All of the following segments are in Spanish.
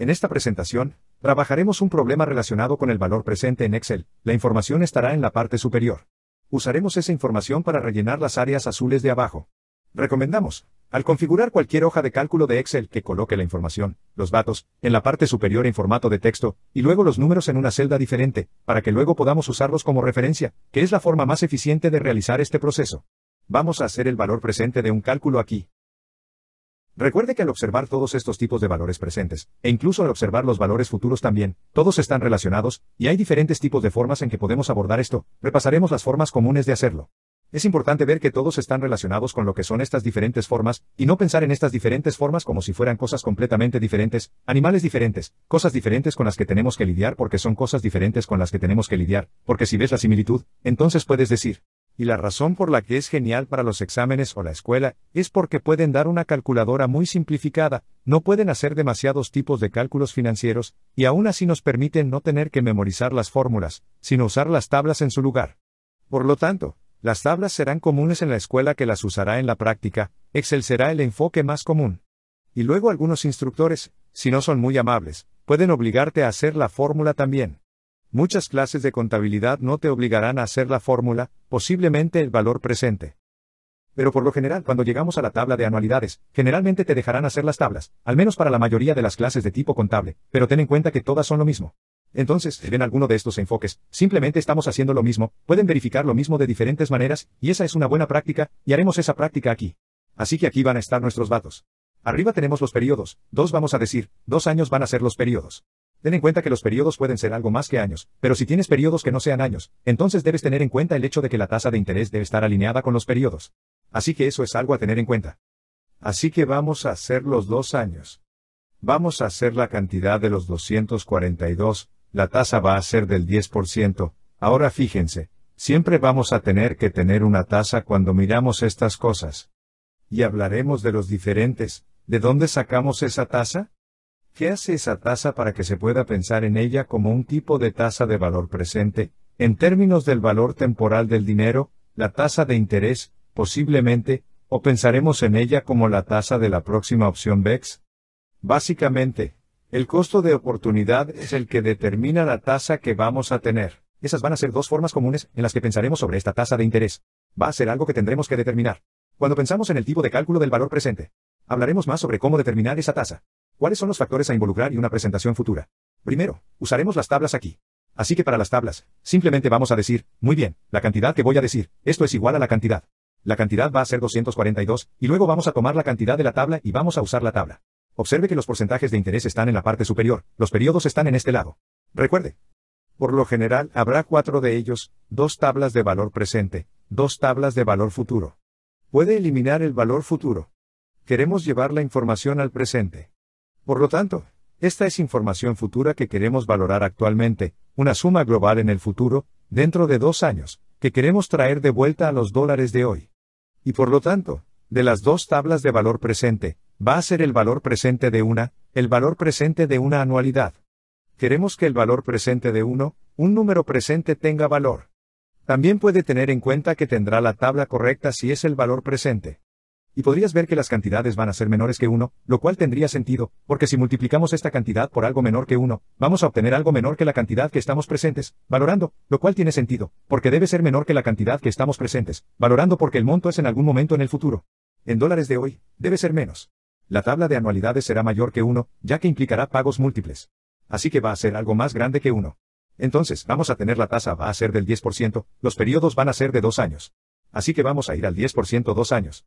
En esta presentación, trabajaremos un problema relacionado con el valor presente en Excel, la información estará en la parte superior. Usaremos esa información para rellenar las áreas azules de abajo. Recomendamos, al configurar cualquier hoja de cálculo de Excel que coloque la información, los datos, en la parte superior en formato de texto, y luego los números en una celda diferente, para que luego podamos usarlos como referencia, que es la forma más eficiente de realizar este proceso. Vamos a hacer el valor presente de un cálculo aquí. Recuerde que al observar todos estos tipos de valores presentes, e incluso al observar los valores futuros también, todos están relacionados, y hay diferentes tipos de formas en que podemos abordar esto, repasaremos las formas comunes de hacerlo. Es importante ver que todos están relacionados con lo que son estas diferentes formas, y no pensar en estas diferentes formas como si fueran cosas completamente diferentes, animales diferentes, cosas diferentes con las que tenemos que lidiar porque son cosas diferentes con las que tenemos que lidiar, porque si ves la similitud, entonces puedes decir, y la razón por la que es genial para los exámenes o la escuela, es porque pueden dar una calculadora muy simplificada, no pueden hacer demasiados tipos de cálculos financieros, y aún así nos permiten no tener que memorizar las fórmulas, sino usar las tablas en su lugar. Por lo tanto, las tablas serán comunes en la escuela que las usará en la práctica, Excel será el enfoque más común. Y luego algunos instructores, si no son muy amables, pueden obligarte a hacer la fórmula también. Muchas clases de contabilidad no te obligarán a hacer la fórmula, posiblemente el valor presente. Pero por lo general, cuando llegamos a la tabla de anualidades, generalmente te dejarán hacer las tablas, al menos para la mayoría de las clases de tipo contable, pero ten en cuenta que todas son lo mismo. Entonces, si ven alguno de estos enfoques, simplemente estamos haciendo lo mismo, pueden verificar lo mismo de diferentes maneras, y esa es una buena práctica, y haremos esa práctica aquí. Así que aquí van a estar nuestros datos. Arriba tenemos los periodos, dos vamos a decir, dos años van a ser los periodos. Ten en cuenta que los periodos pueden ser algo más que años, pero si tienes periodos que no sean años, entonces debes tener en cuenta el hecho de que la tasa de interés debe estar alineada con los periodos. Así que eso es algo a tener en cuenta. Así que vamos a hacer los dos años. Vamos a hacer la cantidad de los 242, la tasa va a ser del 10%, ahora fíjense, siempre vamos a tener que tener una tasa cuando miramos estas cosas. Y hablaremos de los diferentes, ¿de dónde sacamos esa tasa? ¿Qué hace esa tasa para que se pueda pensar en ella como un tipo de tasa de valor presente? En términos del valor temporal del dinero, la tasa de interés, posiblemente, o pensaremos en ella como la tasa de la próxima opción BEX? Básicamente, el costo de oportunidad es el que determina la tasa que vamos a tener. Esas van a ser dos formas comunes en las que pensaremos sobre esta tasa de interés. Va a ser algo que tendremos que determinar. Cuando pensamos en el tipo de cálculo del valor presente, hablaremos más sobre cómo determinar esa tasa. ¿Cuáles son los factores a involucrar y una presentación futura? Primero, usaremos las tablas aquí. Así que para las tablas, simplemente vamos a decir, muy bien, la cantidad que voy a decir, esto es igual a la cantidad. La cantidad va a ser 242, y luego vamos a tomar la cantidad de la tabla y vamos a usar la tabla. Observe que los porcentajes de interés están en la parte superior, los periodos están en este lado. Recuerde. Por lo general habrá cuatro de ellos, dos tablas de valor presente, dos tablas de valor futuro. Puede eliminar el valor futuro. Queremos llevar la información al presente. Por lo tanto, esta es información futura que queremos valorar actualmente, una suma global en el futuro, dentro de dos años, que queremos traer de vuelta a los dólares de hoy. Y por lo tanto, de las dos tablas de valor presente, va a ser el valor presente de una, el valor presente de una anualidad. Queremos que el valor presente de uno, un número presente tenga valor. También puede tener en cuenta que tendrá la tabla correcta si es el valor presente y podrías ver que las cantidades van a ser menores que 1, lo cual tendría sentido, porque si multiplicamos esta cantidad por algo menor que 1, vamos a obtener algo menor que la cantidad que estamos presentes, valorando, lo cual tiene sentido, porque debe ser menor que la cantidad que estamos presentes, valorando porque el monto es en algún momento en el futuro. En dólares de hoy, debe ser menos. La tabla de anualidades será mayor que 1, ya que implicará pagos múltiples. Así que va a ser algo más grande que 1. Entonces, vamos a tener la tasa va a ser del 10%, los periodos van a ser de 2 años. Así que vamos a ir al 10% 2 años.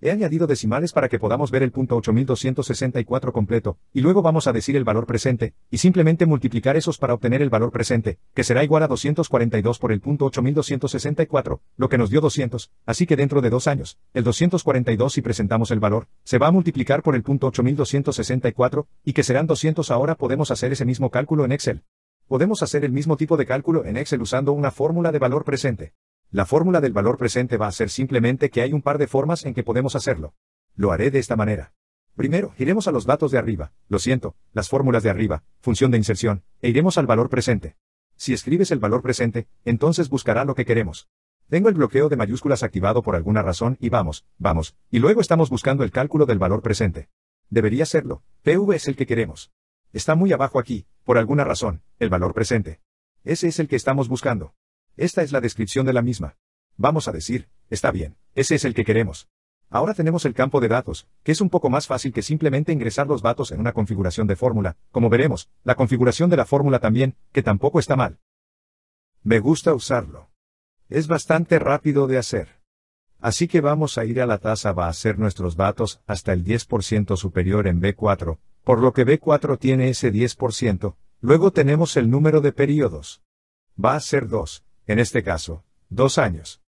He añadido decimales para que podamos ver el punto 8264 completo, y luego vamos a decir el valor presente, y simplemente multiplicar esos para obtener el valor presente, que será igual a 242 por el punto 8264, lo que nos dio 200, así que dentro de dos años, el 242 si presentamos el valor, se va a multiplicar por el punto 8264, y que serán 200 ahora podemos hacer ese mismo cálculo en Excel. Podemos hacer el mismo tipo de cálculo en Excel usando una fórmula de valor presente. La fórmula del valor presente va a ser simplemente que hay un par de formas en que podemos hacerlo. Lo haré de esta manera. Primero, iremos a los datos de arriba, lo siento, las fórmulas de arriba, función de inserción, e iremos al valor presente. Si escribes el valor presente, entonces buscará lo que queremos. Tengo el bloqueo de mayúsculas activado por alguna razón y vamos, vamos, y luego estamos buscando el cálculo del valor presente. Debería serlo, PV es el que queremos. Está muy abajo aquí, por alguna razón, el valor presente. Ese es el que estamos buscando. Esta es la descripción de la misma. Vamos a decir, está bien, ese es el que queremos. Ahora tenemos el campo de datos, que es un poco más fácil que simplemente ingresar los datos en una configuración de fórmula, como veremos, la configuración de la fórmula también, que tampoco está mal. Me gusta usarlo. Es bastante rápido de hacer. Así que vamos a ir a la tasa va a hacer nuestros datos hasta el 10% superior en B4, por lo que B4 tiene ese 10%, luego tenemos el número de periodos. Va a ser 2, en este caso, dos años.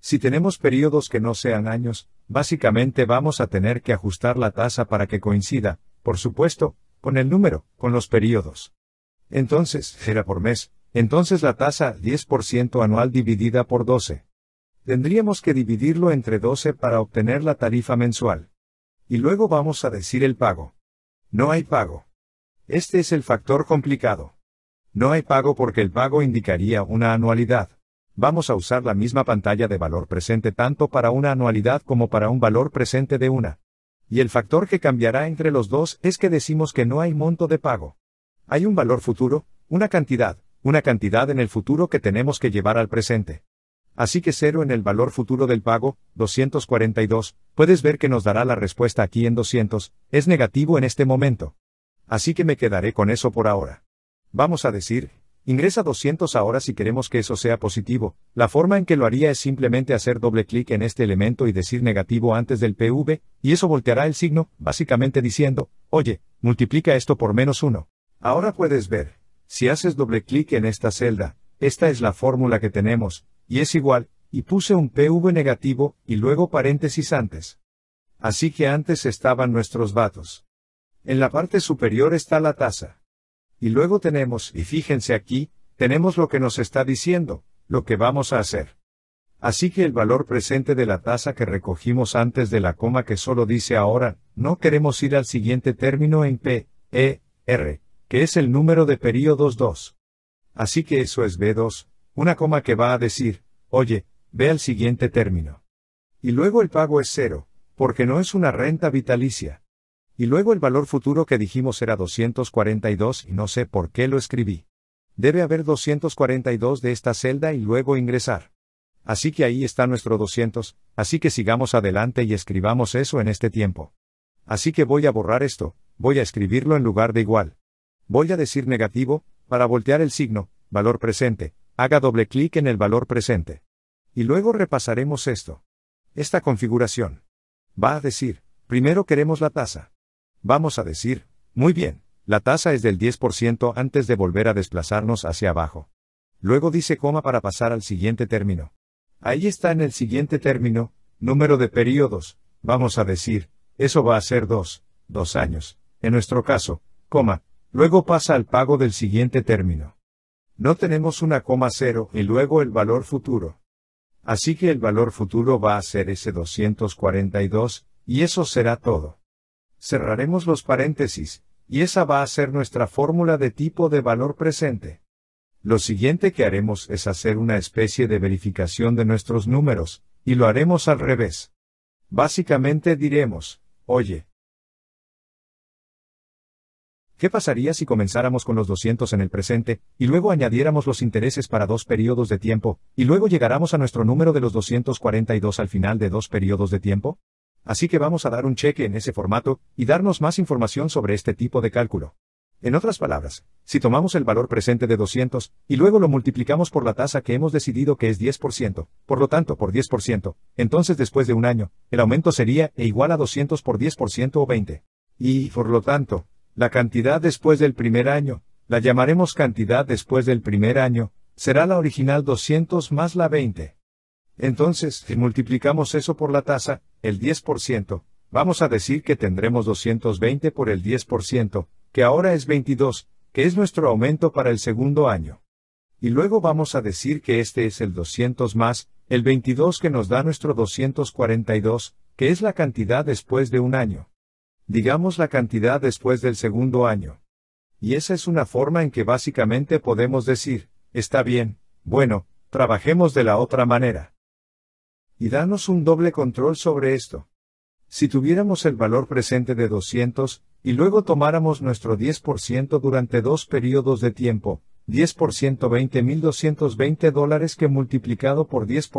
Si tenemos periodos que no sean años, básicamente vamos a tener que ajustar la tasa para que coincida, por supuesto, con el número, con los periodos. Entonces, era por mes, entonces la tasa 10% anual dividida por 12. Tendríamos que dividirlo entre 12 para obtener la tarifa mensual. Y luego vamos a decir el pago. No hay pago. Este es el factor complicado. No hay pago porque el pago indicaría una anualidad. Vamos a usar la misma pantalla de valor presente tanto para una anualidad como para un valor presente de una. Y el factor que cambiará entre los dos es que decimos que no hay monto de pago. Hay un valor futuro, una cantidad, una cantidad en el futuro que tenemos que llevar al presente. Así que cero en el valor futuro del pago, 242, puedes ver que nos dará la respuesta aquí en 200, es negativo en este momento. Así que me quedaré con eso por ahora. Vamos a decir, ingresa 200 ahora si queremos que eso sea positivo, la forma en que lo haría es simplemente hacer doble clic en este elemento y decir negativo antes del PV, y eso volteará el signo, básicamente diciendo, oye, multiplica esto por menos 1. Ahora puedes ver, si haces doble clic en esta celda, esta es la fórmula que tenemos, y es igual, y puse un PV negativo, y luego paréntesis antes. Así que antes estaban nuestros datos. En la parte superior está la tasa y luego tenemos, y fíjense aquí, tenemos lo que nos está diciendo, lo que vamos a hacer. Así que el valor presente de la tasa que recogimos antes de la coma que solo dice ahora, no queremos ir al siguiente término en P, E, R, que es el número de períodos 2. Así que eso es B2, una coma que va a decir, oye, ve al siguiente término. Y luego el pago es cero, porque no es una renta vitalicia. Y luego el valor futuro que dijimos era 242 y no sé por qué lo escribí. Debe haber 242 de esta celda y luego ingresar. Así que ahí está nuestro 200, así que sigamos adelante y escribamos eso en este tiempo. Así que voy a borrar esto, voy a escribirlo en lugar de igual. Voy a decir negativo, para voltear el signo, valor presente, haga doble clic en el valor presente. Y luego repasaremos esto. Esta configuración. Va a decir, primero queremos la tasa. Vamos a decir, muy bien, la tasa es del 10% antes de volver a desplazarnos hacia abajo. Luego dice coma para pasar al siguiente término. Ahí está en el siguiente término, número de periodos, vamos a decir, eso va a ser 2, 2 años, en nuestro caso, coma, luego pasa al pago del siguiente término. No tenemos una coma cero y luego el valor futuro. Así que el valor futuro va a ser ese 242, y eso será todo cerraremos los paréntesis, y esa va a ser nuestra fórmula de tipo de valor presente. Lo siguiente que haremos es hacer una especie de verificación de nuestros números, y lo haremos al revés. Básicamente diremos, oye, ¿Qué pasaría si comenzáramos con los 200 en el presente, y luego añadiéramos los intereses para dos periodos de tiempo, y luego llegáramos a nuestro número de los 242 al final de dos periodos de tiempo? Así que vamos a dar un cheque en ese formato, y darnos más información sobre este tipo de cálculo. En otras palabras, si tomamos el valor presente de 200, y luego lo multiplicamos por la tasa que hemos decidido que es 10%, por lo tanto por 10%, entonces después de un año, el aumento sería e igual a 200 por 10% o 20. Y, por lo tanto, la cantidad después del primer año, la llamaremos cantidad después del primer año, será la original 200 más la 20. Entonces, si multiplicamos eso por la tasa, el 10%, vamos a decir que tendremos 220 por el 10%, que ahora es 22, que es nuestro aumento para el segundo año. Y luego vamos a decir que este es el 200 más, el 22 que nos da nuestro 242, que es la cantidad después de un año. Digamos la cantidad después del segundo año. Y esa es una forma en que básicamente podemos decir, está bien, bueno, trabajemos de la otra manera y danos un doble control sobre esto. Si tuviéramos el valor presente de 200, y luego tomáramos nuestro 10% durante dos periodos de tiempo, 10 20.220 dólares que multiplicado por 10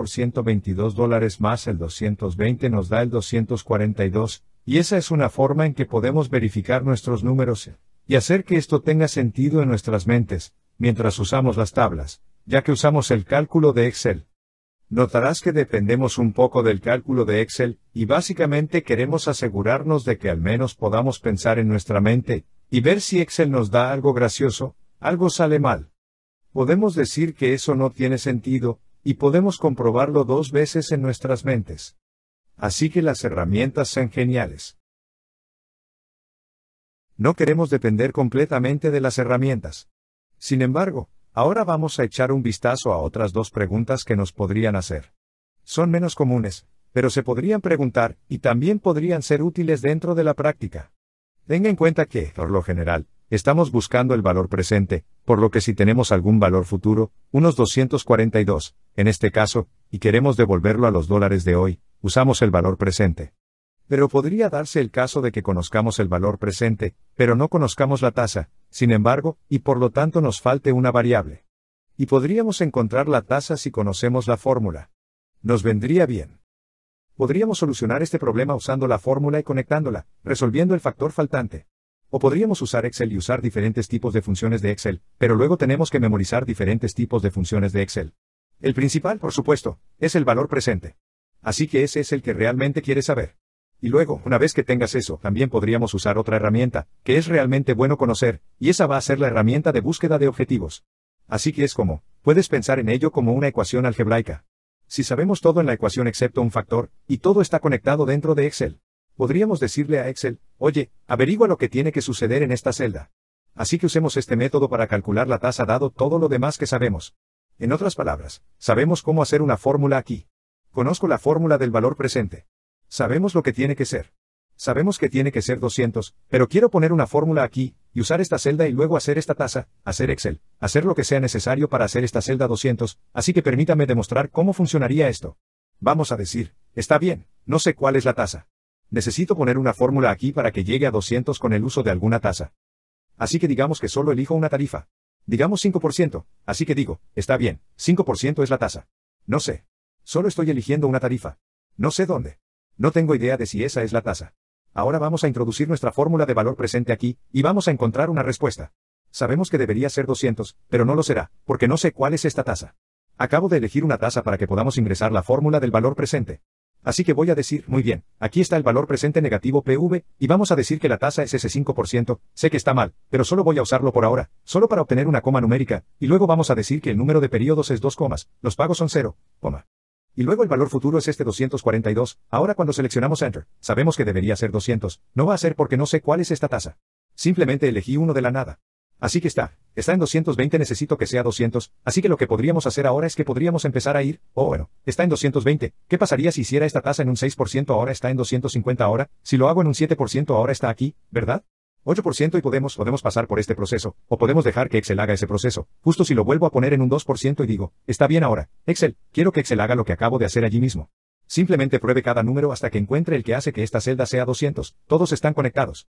22 dólares más el 220 nos da el 242, y esa es una forma en que podemos verificar nuestros números y hacer que esto tenga sentido en nuestras mentes, mientras usamos las tablas, ya que usamos el cálculo de Excel notarás que dependemos un poco del cálculo de Excel, y básicamente queremos asegurarnos de que al menos podamos pensar en nuestra mente, y ver si Excel nos da algo gracioso, algo sale mal. Podemos decir que eso no tiene sentido, y podemos comprobarlo dos veces en nuestras mentes. Así que las herramientas son geniales. No queremos depender completamente de las herramientas. Sin embargo, Ahora vamos a echar un vistazo a otras dos preguntas que nos podrían hacer. Son menos comunes, pero se podrían preguntar y también podrían ser útiles dentro de la práctica. Tenga en cuenta que, por lo general, estamos buscando el valor presente, por lo que si tenemos algún valor futuro, unos 242, en este caso, y queremos devolverlo a los dólares de hoy, usamos el valor presente. Pero podría darse el caso de que conozcamos el valor presente, pero no conozcamos la tasa, sin embargo, y por lo tanto nos falte una variable. Y podríamos encontrar la tasa si conocemos la fórmula. Nos vendría bien. Podríamos solucionar este problema usando la fórmula y conectándola, resolviendo el factor faltante. O podríamos usar Excel y usar diferentes tipos de funciones de Excel, pero luego tenemos que memorizar diferentes tipos de funciones de Excel. El principal, por supuesto, es el valor presente. Así que ese es el que realmente quiere saber. Y luego, una vez que tengas eso, también podríamos usar otra herramienta, que es realmente bueno conocer, y esa va a ser la herramienta de búsqueda de objetivos. Así que es como, puedes pensar en ello como una ecuación algebraica. Si sabemos todo en la ecuación excepto un factor, y todo está conectado dentro de Excel, podríamos decirle a Excel, oye, averigua lo que tiene que suceder en esta celda. Así que usemos este método para calcular la tasa dado todo lo demás que sabemos. En otras palabras, sabemos cómo hacer una fórmula aquí. Conozco la fórmula del valor presente. Sabemos lo que tiene que ser. Sabemos que tiene que ser 200, pero quiero poner una fórmula aquí, y usar esta celda y luego hacer esta tasa, hacer Excel, hacer lo que sea necesario para hacer esta celda 200, así que permítame demostrar cómo funcionaría esto. Vamos a decir, está bien, no sé cuál es la tasa. Necesito poner una fórmula aquí para que llegue a 200 con el uso de alguna tasa. Así que digamos que solo elijo una tarifa. Digamos 5%, así que digo, está bien, 5% es la tasa. No sé. Solo estoy eligiendo una tarifa. No sé dónde. No tengo idea de si esa es la tasa. Ahora vamos a introducir nuestra fórmula de valor presente aquí, y vamos a encontrar una respuesta. Sabemos que debería ser 200, pero no lo será, porque no sé cuál es esta tasa. Acabo de elegir una tasa para que podamos ingresar la fórmula del valor presente. Así que voy a decir, muy bien, aquí está el valor presente negativo PV, y vamos a decir que la tasa es ese 5%, sé que está mal, pero solo voy a usarlo por ahora, solo para obtener una coma numérica, y luego vamos a decir que el número de periodos es 2 comas, los pagos son 0, coma. Y luego el valor futuro es este 242, ahora cuando seleccionamos Enter, sabemos que debería ser 200, no va a ser porque no sé cuál es esta tasa. Simplemente elegí uno de la nada. Así que está, está en 220 necesito que sea 200, así que lo que podríamos hacer ahora es que podríamos empezar a ir, oh bueno, está en 220, ¿qué pasaría si hiciera esta tasa en un 6% ahora está en 250 ahora, si lo hago en un 7% ahora está aquí, ¿verdad? 8% y podemos, podemos pasar por este proceso, o podemos dejar que Excel haga ese proceso, justo si lo vuelvo a poner en un 2% y digo, está bien ahora, Excel, quiero que Excel haga lo que acabo de hacer allí mismo. Simplemente pruebe cada número hasta que encuentre el que hace que esta celda sea 200, todos están conectados.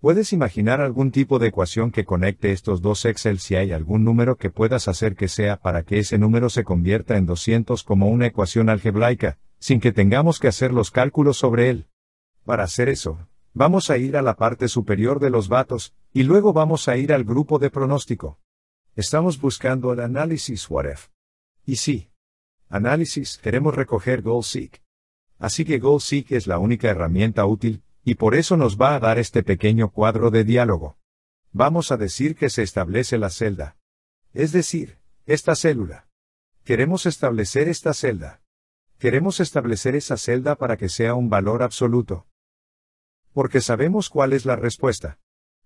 ¿Puedes imaginar algún tipo de ecuación que conecte estos dos Excel si hay algún número que puedas hacer que sea para que ese número se convierta en 200 como una ecuación algebraica, sin que tengamos que hacer los cálculos sobre él? Para hacer eso, Vamos a ir a la parte superior de los vatos, y luego vamos a ir al grupo de pronóstico. Estamos buscando el análisis what if. Y sí. Análisis, queremos recoger Seek. Así que Seek es la única herramienta útil, y por eso nos va a dar este pequeño cuadro de diálogo. Vamos a decir que se establece la celda. Es decir, esta célula. Queremos establecer esta celda. Queremos establecer esa celda para que sea un valor absoluto porque sabemos cuál es la respuesta.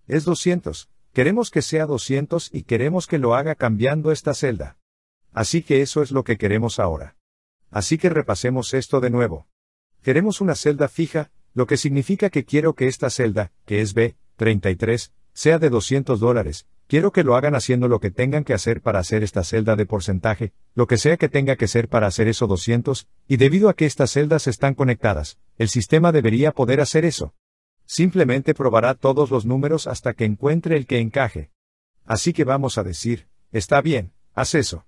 Es 200, queremos que sea 200 y queremos que lo haga cambiando esta celda. Así que eso es lo que queremos ahora. Así que repasemos esto de nuevo. Queremos una celda fija, lo que significa que quiero que esta celda, que es B33, sea de 200 dólares, quiero que lo hagan haciendo lo que tengan que hacer para hacer esta celda de porcentaje, lo que sea que tenga que ser para hacer eso 200, y debido a que estas celdas están conectadas, el sistema debería poder hacer eso. Simplemente probará todos los números hasta que encuentre el que encaje. Así que vamos a decir, está bien, haz eso.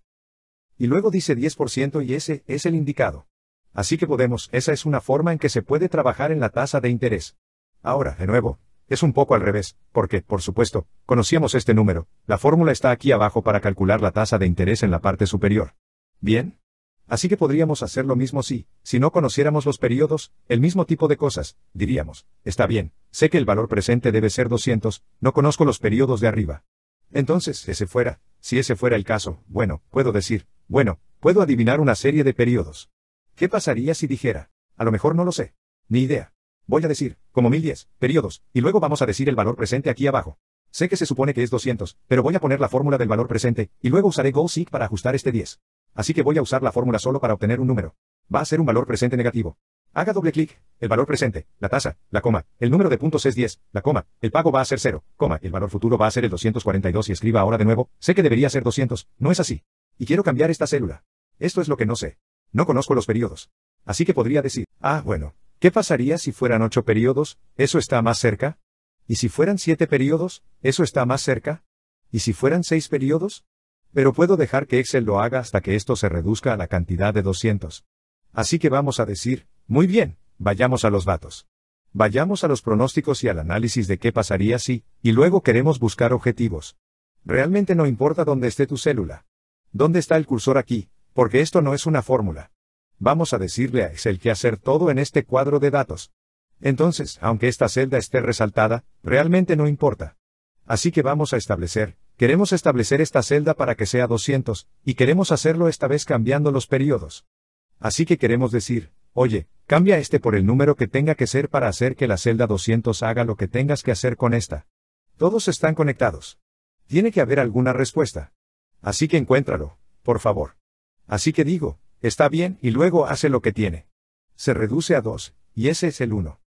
Y luego dice 10% y ese es el indicado. Así que podemos, esa es una forma en que se puede trabajar en la tasa de interés. Ahora, de nuevo, es un poco al revés, porque, por supuesto, conocíamos este número, la fórmula está aquí abajo para calcular la tasa de interés en la parte superior. Bien, Así que podríamos hacer lo mismo si, si no conociéramos los periodos, el mismo tipo de cosas, diríamos, está bien, sé que el valor presente debe ser 200, no conozco los periodos de arriba. Entonces, ese fuera, si ese fuera el caso, bueno, puedo decir, bueno, puedo adivinar una serie de periodos. ¿Qué pasaría si dijera? A lo mejor no lo sé. Ni idea. Voy a decir, como 1010, periodos, y luego vamos a decir el valor presente aquí abajo. Sé que se supone que es 200, pero voy a poner la fórmula del valor presente, y luego usaré GoSeek para ajustar este 10. Así que voy a usar la fórmula solo para obtener un número. Va a ser un valor presente negativo. Haga doble clic, el valor presente, la tasa, la coma, el número de puntos es 10, la coma, el pago va a ser 0, coma, el valor futuro va a ser el 242 y escriba ahora de nuevo, sé que debería ser 200, no es así. Y quiero cambiar esta célula. Esto es lo que no sé. No conozco los periodos. Así que podría decir, ah, bueno, ¿qué pasaría si fueran 8 periodos? ¿Eso está más cerca? ¿Y si fueran 7 periodos? ¿Eso está más cerca? ¿Y si fueran 6 periodos? Pero puedo dejar que Excel lo haga hasta que esto se reduzca a la cantidad de 200. Así que vamos a decir, muy bien, vayamos a los datos. Vayamos a los pronósticos y al análisis de qué pasaría si, y luego queremos buscar objetivos. Realmente no importa dónde esté tu célula. ¿Dónde está el cursor aquí? Porque esto no es una fórmula. Vamos a decirle a Excel que hacer todo en este cuadro de datos. Entonces, aunque esta celda esté resaltada, realmente no importa. Así que vamos a establecer, Queremos establecer esta celda para que sea 200, y queremos hacerlo esta vez cambiando los periodos. Así que queremos decir, oye, cambia este por el número que tenga que ser para hacer que la celda 200 haga lo que tengas que hacer con esta. Todos están conectados. Tiene que haber alguna respuesta. Así que encuéntralo, por favor. Así que digo, está bien y luego hace lo que tiene. Se reduce a 2, y ese es el 1.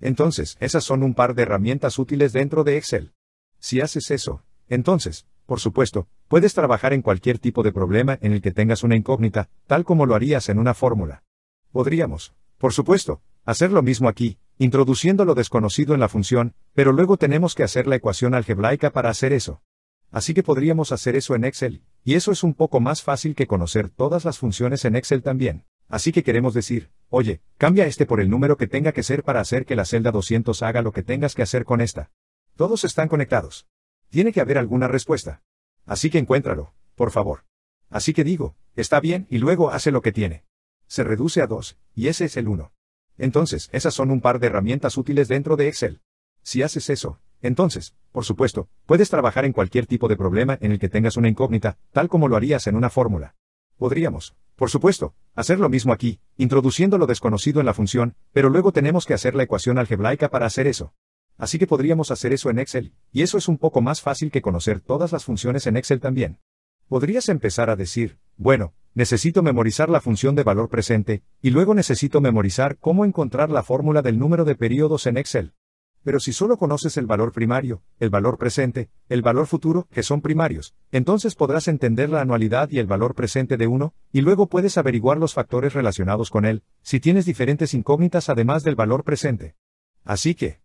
Entonces, esas son un par de herramientas útiles dentro de Excel. Si haces eso, entonces, por supuesto, puedes trabajar en cualquier tipo de problema en el que tengas una incógnita, tal como lo harías en una fórmula. Podríamos, por supuesto, hacer lo mismo aquí, introduciendo lo desconocido en la función, pero luego tenemos que hacer la ecuación algebraica para hacer eso. Así que podríamos hacer eso en Excel, y eso es un poco más fácil que conocer todas las funciones en Excel también. Así que queremos decir, oye, cambia este por el número que tenga que ser para hacer que la celda 200 haga lo que tengas que hacer con esta. Todos están conectados. Tiene que haber alguna respuesta. Así que encuéntralo, por favor. Así que digo, está bien y luego hace lo que tiene. Se reduce a 2, y ese es el 1. Entonces, esas son un par de herramientas útiles dentro de Excel. Si haces eso, entonces, por supuesto, puedes trabajar en cualquier tipo de problema en el que tengas una incógnita, tal como lo harías en una fórmula. Podríamos, por supuesto, hacer lo mismo aquí, introduciendo lo desconocido en la función, pero luego tenemos que hacer la ecuación algebraica para hacer eso. Así que podríamos hacer eso en Excel, y eso es un poco más fácil que conocer todas las funciones en Excel también. Podrías empezar a decir, bueno, necesito memorizar la función de valor presente, y luego necesito memorizar cómo encontrar la fórmula del número de periodos en Excel. Pero si solo conoces el valor primario, el valor presente, el valor futuro, que son primarios, entonces podrás entender la anualidad y el valor presente de uno, y luego puedes averiguar los factores relacionados con él, si tienes diferentes incógnitas además del valor presente. Así que,